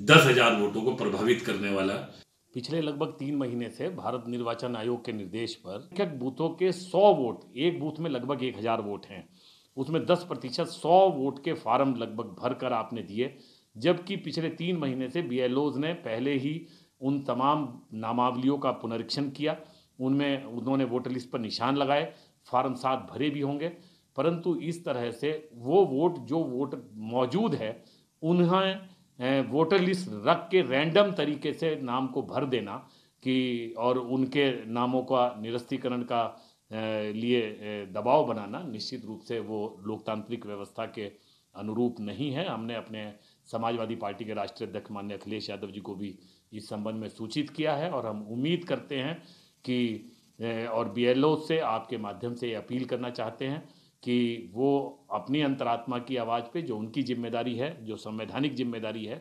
दस हजार वोटों को प्रभावित करने वाला पिछले लगभग तीन महीने से भारत निर्वाचन आयोग के निर्देश पर शिक्षक बूथों के सौ वोट एक बूथ में लगभग एक हजार वोट हैं उसमें दस प्रतिशत सौ वोट के फार्म लगभग भर कर आपने दिए जबकि पिछले तीन महीने से बी ने पहले ही उन तमाम नामावलियों का पुनरीक्षण किया उनमें उन्होंने वोटर लिस्ट पर निशान लगाए फार्म सात भरे भी होंगे परंतु इस तरह से वो वोट जो वोट मौजूद है उन्हें वोटर लिस्ट रख के रैंडम तरीके से नाम को भर देना कि और उनके नामों का निरस्तीकरण का लिए दबाव बनाना निश्चित रूप से वो लोकतांत्रिक व्यवस्था के अनुरूप नहीं है हमने अपने समाजवादी पार्टी के राष्ट्रीय अध्यक्ष मान्य अखिलेश यादव जी को भी इस संबंध में सूचित किया है और हम उम्मीद करते हैं कि और बीएलओ से आपके माध्यम से अपील करना चाहते हैं कि वो अपनी अंतरात्मा की आवाज़ पे जो उनकी जिम्मेदारी है जो संवैधानिक जिम्मेदारी है